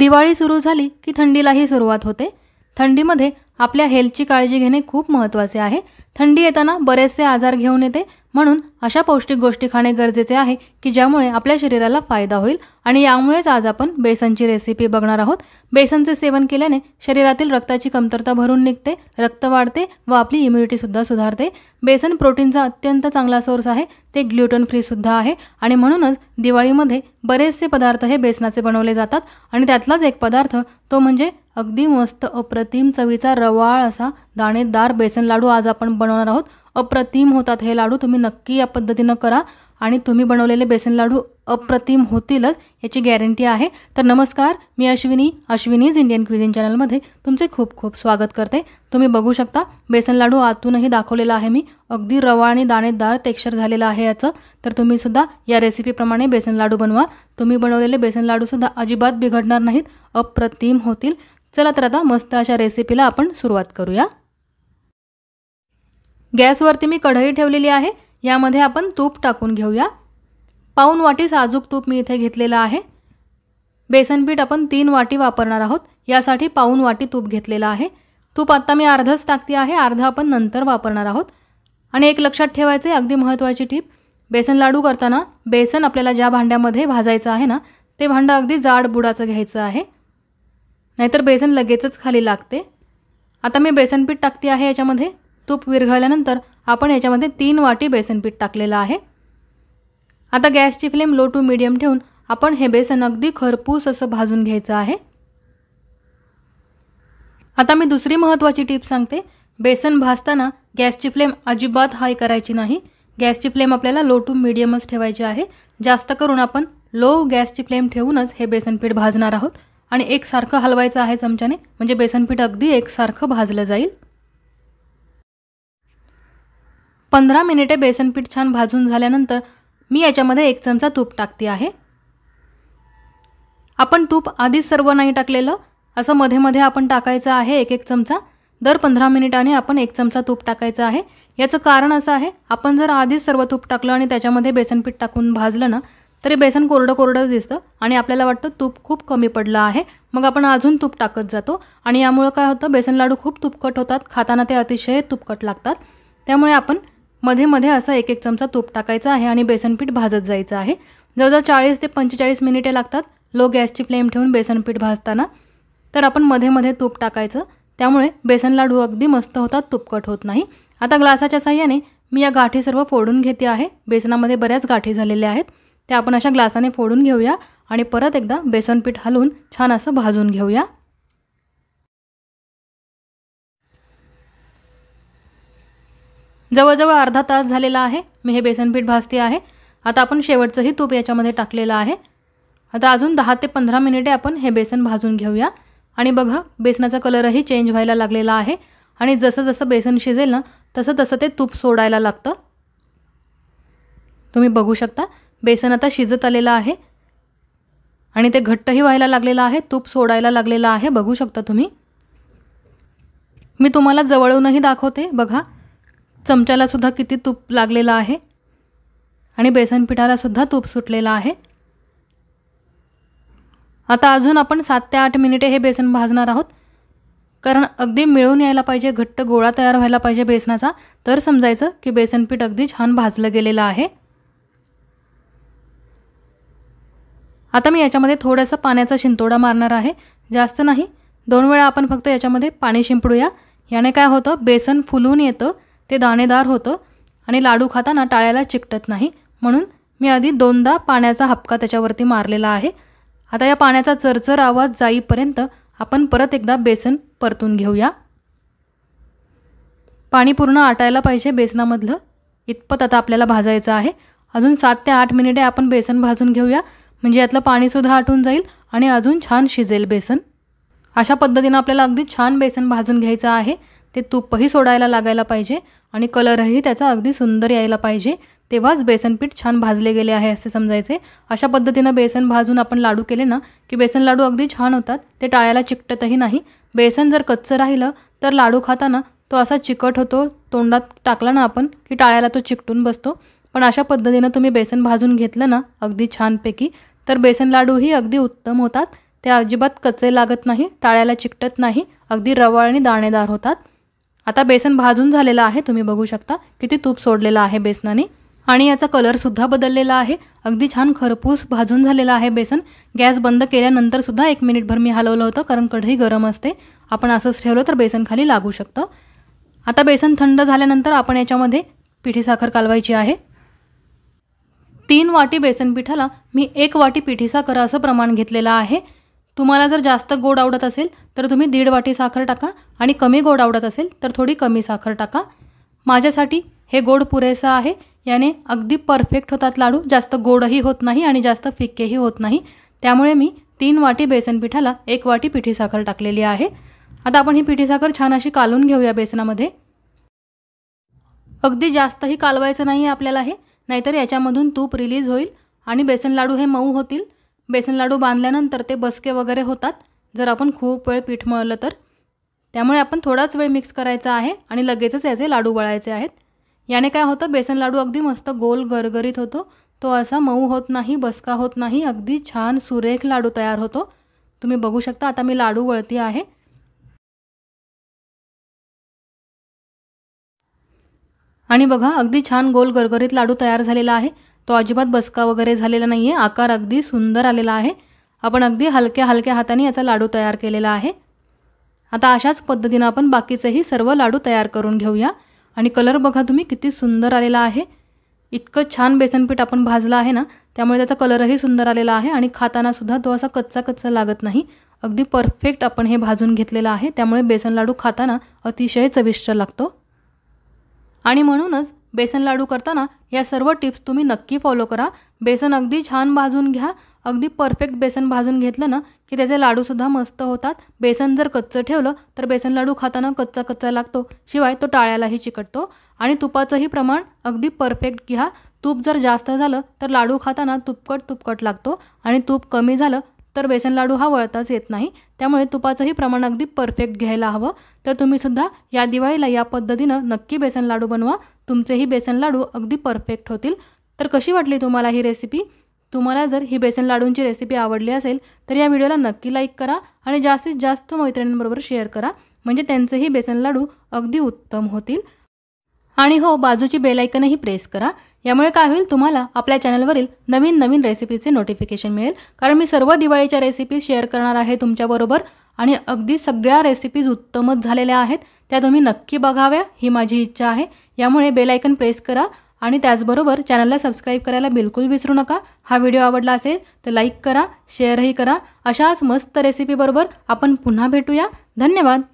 दिवाळी सुरू झाली की थंडीलाही सुरुवात होते थंडीमध्ये आपल्या हेल्थची काळजी घेणे खूप महत्त्वाचे आहे थंडी येताना बरेचसे आजार घेऊन येते म्हणून अशा पौष्टिक गोष्टी खाणे गरजेचे आहे की ज्यामुळे आपल्या शरीराला फायदा होईल आणि यामुळेच आज आपण बेसनची रेसिपी बघणार आहोत बेसनचे सेवन केल्याने शरीरातील रक्ताची कमतरता भरून निघते रक्त वाढते व आपली इम्युनिटीसुद्धा सुधारते बेसन प्रोटीनचा अत्यंत चांगला सोर्स आहे ते ग्ल्युटन फ्रीसुद्धा आहे आणि म्हणूनच दिवाळीमध्ये बरेचसे पदार्थ हे बेसनाचे बनवले जातात आणि त्यातलाच एक पदार्थ तो म्हणजे अगदी मस्त अप्रतिम चवीचा रवाळ असा दाणेदार बेसन लाडू आज आपण बनवणार आहोत अप्रतिम होतात हे लाडू तुम्ही नक्की या पद्धतीनं करा आणि तुम्ही बनवलेले बेसन लाडू अप्रतिम होतीलच याची गॅरंटी आहे तर नमस्कार मी अश्विनी अश्विनीज इंडियन क्विझिन चॅनलमध्ये तुमचे खूप खूप स्वागत करते तुम्ही बघू शकता बेसन लाडू आतूनही दाखवलेला आहे मी अगदी रवा आणि दाणेदार टेक्स्चर झालेलं आहे याचं तर तुम्हीसुद्धा या रेसिपीप्रमाणे बेसन लाडू बनवा तुम्ही बनवलेले बेसन लाडूसुद्धा अजिबात बिघडणार नाहीत अप्रतिम होतील चला तर आता मस्त अशा रेसिपीला आपण सुरुवात करूया गॅसवरती मी कढई ठेवलेली आहे यामध्ये आपण तूप टाकून घेऊया पाऊन वाटी साजूक तूप मी इथे घेतलेलं आहे बेसनपीठ आपण तीन वाटी वापरणार आहोत यासाठी पाऊन वाटी तूप घेतलेलं आहे तूप आत्ता मी अर्धच टाकते आहे अर्धा आपण नंतर वापरणार आहोत आणि एक लक्षात ठेवायचं आहे अगदी महत्त्वाची टीप बेसन लाडू करताना बेसन आपल्याला ज्या भांड्यामध्ये भाजायचं आहे ना ते भांडं अगदी जाड बुडाचं घ्यायचं आहे नाहीतर बेसन लगेचच खाली लागते आता मी बेसनपीठ टाकते आहे याच्यामध्ये तूप विरघळल्यानंतर आपण याच्यामध्ये तीन वाटी बेसनपीठ टाकलेलं आहे आता गॅसची फ्लेम लो टू मीडियम ठेवून आपण हे बेसन अगदी खरपूस असं भाजून घ्यायचं आहे आता मी दुसरी महत्त्वाची टीप सांगते बेसन भाजताना गॅसची फ्लेम अजिबात हाय करायची नाही गॅसची फ्लेम आपल्याला लो टू मिडियमच ठेवायची आहे जास्त करून आपण लो गॅसची फ्लेम ठेवूनच हे बेसनपीठ भाजणार आहोत आणि एकसारखं हलवायचं आहे चमच्याने म्हणजे बेसनपीठ अगदी एकसारखं भाजलं जाईल पंधरा मिनिटे बेसनपीठ छान भाजून झाल्यानंतर मी याच्यामध्ये एक चमचा तूप टाकते आहे आपण तूप आधीच सर्व नाही टाकलेलं असं मध्ये मध्ये आपण टाकायचं आहे एक एक चमचा दर पंधरा मिनिटाने आपण एक चमचा तूप टाकायचं आहे याचं कारण असं आहे आपण जर आधीच सर्व तूप टाकलं आणि त्याच्यामध्ये बेसनपीठ टाकून भाजलं ना तरी बेसन कोरडं कोरडंच दिसतं आणि आपल्याला वाटतं तूप खूप कमी पडलं आहे मग आपण अजून तूप टाकत जातो आणि यामुळं काय होतं बेसन लाडू खूप तुपकट होतात खाताना ते अतिशय तुपकट लागतात त्यामुळे आपण मध्ये मध्ये असं एक एक चमचा तूप टाकायचं आहे आणि बेसनपीठ भाजत जायचं आहे जवळजवळ चाळीस ते पंचेचाळीस मिनिटे लागतात लो गॅसची फ्लेम ठेवून बेसनपीठ भाजताना तर आपण मध्ये मध्ये तूप टाकायचं त्यामुळे बेसन लाडू अगदी मस्त होतात तुपकट होत नाही आता ग्लासाच्या साह्याने मी या गाठी सर्व फोडून घेते आहे बेसनामध्ये बऱ्याच गाठी झालेल्या आहेत ते आपण अशा ग्लासाने फोडून घेऊया आणि परत एकदा बेसन पीठ हलवून छान असं भाजून घेऊया जवळजवळ अर्धा तास झालेला आहे मी हे बेसनपीठ भाजते आहे आता आपण शेवटचंही तूप याच्यामध्ये टाकलेलं आहे आता अजून दहा ते पंधरा मिनिटे आपण हे बेसन भाजून घेऊया आणि बघा बेसनाचा कलरही चेंज व्हायला लागलेला आहे आणि जसं जसं बेसन शिजेल ना तसं तसं ते तूप सोडायला लागतं तुम्ही बघू शकता बेसन आता शिजत आलेलं आहे आणि ते घट्टही व्हायला लागलेलं आहे तूप सोडायला लागलेलं आहे बघू शकता तुम्ही मी तुम्हाला जवळूनही दाखवते बघा चमच्यालासुद्धा किती तूप लागलेलं आहे आणि बेसन पिठालासुद्धा तूप सुटलेलं आहे आता अजून आपण सात ते आठ मिनिटे हे बेसन भाजणार आहोत कारण अगदी मिळून यायला पाहिजे घट्ट गोळा तयार व्हायला पाहिजे बेसनाचा तर समजायचं की बेसनपीठ अगदी छान भाजलं गेलेलं आहे आता मी याच्यामध्ये थोडंसं पाण्याचा शिंतोडा मारणार आहे जास्त नाही दोन वेळा आपण फक्त याच्यामध्ये पाणी शिंपडूया याने काय होतं बेसन फुलून येतं ते दाणेदार होतं आणि लाडू खाताना टाळ्याला चिकटत नाही म्हणून मी आधी दोनदा पाण्याचा हपका त्याच्यावरती मारलेला आहे आता या पाण्याचा चरचर आवाज जाईपर्यंत आपण परत एकदा बेसन परतून घेऊया पाणी पूर्ण आटायला पाहिजे बेसनामधलं इतपत आता आपल्याला भाजायचं आहे अजून सात ते आठ मिनिटे आपण बेसन भाजून घेऊया म्हणजे यातलं पाणीसुद्धा आटून जाईल आणि अजून छान शिजेल बेसन अशा पद्धतीनं आपल्याला अगदी छान बेसन भाजून घ्यायचं आहे ते तूपही सोडायला लागायला पाहिजे आणि कलरही त्याचा अगदी सुंदर यायला पाहिजे तेव्हाच बेसनपीठ छान भाजले गेले आहे असे समजायचे अशा पद्धतीनं बेसन भाजून आपण लाडू केले ना की बेसन लाडू अगदी छान होतात ते टाळ्याला चिकटतही नाही बेसन जर कच्चं राहिलं तर लाडू खाताना तो असा चिकट होतो तोंडात टाकला ना आपण की टाळ्याला तो चिकटून बसतो पण अशा पद्धतीनं तुम्ही बेसन भाजून घेतलं ना अगदी छानपैकी तर बेसन लाडूही अगदी उत्तम होतात ते अजिबात कचे लागत नाही टाळ्याला चिकटत नाही अगदी रवाळ आणि दाणेदार होतात आता बेसन भाजून झालेलं आहे तुम्ही बघू शकता किती तूप सोडलेलं आहे बेसनाने आणि याचा कलरसुद्धा बदललेला आहे अगदी छान खरपूस भाजून झालेला आहे बेसन गॅस बंद केल्यानंतरसुद्धा एक मिनिटभर मी हलवलं होतं कारण कढई गरम असते आपण असंच ठेवलं तर बेसन खाली लागू शकतं आता बेसन थंड झाल्यानंतर आपण याच्यामध्ये पिठी साखर कालवायची आहे तीन वाटी बेसन पिठाला मी एक वाटी पिठी साखर असं प्रमाण घेतलेलं आहे तुम्हाला जर जास्त गोड आवडत असेल तर तुम्ही दीड वाटी साखर टाका आणि कमी गोड आवडत असेल तर थोडी कमी साखर टाका माझ्यासाठी हे गोड पुरेसं आहे याने अगदी परफेक्ट होतात लाडू जास्त गोडही होत नाही आणि जास्त फिक्केही होत नाही त्यामुळे मी तीन वाटी बेसन पिठाला एक वाटी पिठी साखर टाकलेली आहे आता आपण ही पिठी साखर छान अशी कालून घेऊया बेसनामध्ये अगदी जास्तही कालवायचं नाही आपल्याला हे नाहीतर याच्यामधून तूप रिलीज होईल आणि बेसन लाडू हे मऊ होतील बेसन लाडू बांधल्यानंतर ते बसके वगैरे होतात जर आपण खूप वेळ पीठ मळलं तर त्यामुळे आपण थोडाच वेळ मिक्स करायचा आहे आणि लगेचच याचे लाडू वळायचे आहेत याने काय होतं बेसन लाडू अगदी मस्त गोल गरगरीत होतो तो असा मऊ होत नाही बसका होत नाही अगदी छान सुरेख लाडू तयार होतो तुम्ही बघू शकता आता मी लाडू वळती आहे आणि बघा अगदी छान गोल गरगरीत लाडू तयार झालेला आहे तो अजिबात बसका वगैरे झालेला नाही आहे आकार अगदी सुंदर आलेला आहे आपण अगदी हलक्या हलक्या हाताने याचा लाडू तयार केलेला आहे आता अशाच पद्धतीनं आपण बाकीचेही सर्व लाडू तयार करून घेऊया आणि कलर बघा तुम्ही किती सुंदर आलेला आहे इतकं छान बेसनपीठ आपण भाजलं आहे ना त्यामुळे त्याचा कलरही सुंदर आलेला आहे आणि खातानासुद्धा तो असा कच्चा कच्चा लागत नाही अगदी परफेक्ट आपण हे भाजून घेतलेलं आहे त्यामुळे बेसन लाडू खाताना अतिशय चविष्ट लागतो आणि म्हणूनच बेसन लाडू करताना या सर्व टिप्स तुम्ही नक्की फॉलो करा बेसन अगदी छान भाजून घ्या अगदी परफेक्ट बेसन भाजून घेतलं ना की त्याचे लाडूसुद्धा मस्त होतात बेसन जर कच्चं ठेवलं तर बेसन लाडू खाताना कच्चा कच्चा लागतो शिवाय तो टाळ्यालाही चिकटतो आणि तुपाचंही प्रमाण अगदी परफेक्ट घ्या तूप जर जास्त झालं तर लाडू खाताना तुपकट तुपकट लागतो आणि तूप कमी झालं तर बेसन लाडू हा वळताच येत नाही त्यामुळे तुपाचंही प्रमाण अगदी परफेक्ट घ्यायला हवं तर तुम्हीसुद्धा या दिवाळीला या पद्धतीनं नक्की बेसन लाडू बनवा तुमचेही बेसन लाडू अगदी परफेक्ट होतील तर कशी वाटली तुम्हाला ही रेसिपी तुम्हाला जर ही बेसन लाडूंची रेसिपी आवडली असेल तर या व्हिडिओला नक्की लाईक करा आणि जास्तीत जास्त मैत्रिणींबरोबर शेअर करा म्हणजे त्यांचेही बेसन लाडू अगदी उत्तम होतील आणि हो बाजूची बेलायकनही प्रेस करा यामुळे काय होईल तुम्हाला आपल्या चॅनलवरील नवीन नवीन रेसिपीचे नोटिफिकेशन मिळेल कारण मी सर्व दिवाळीच्या रेसिपीज शेअर करणार आहे तुमच्याबरोबर आणि अगदी सगळ्या रेसिपीज उत्तमच झालेल्या आहेत त्या तुम्ही नक्की बघाव्या ही माझी इच्छा आहे यामुळे बेलायकन प्रेस करा आणि त्याचबरोबर चॅनलला सबस्क्राईब करायला बिलकुल विसरू नका हा व्हिडिओ आवडला असेल तर लाईक करा शेअरही करा अशाच मस्त रेसिपीबरोबर आपण पुन्हा भेटूया धन्यवाद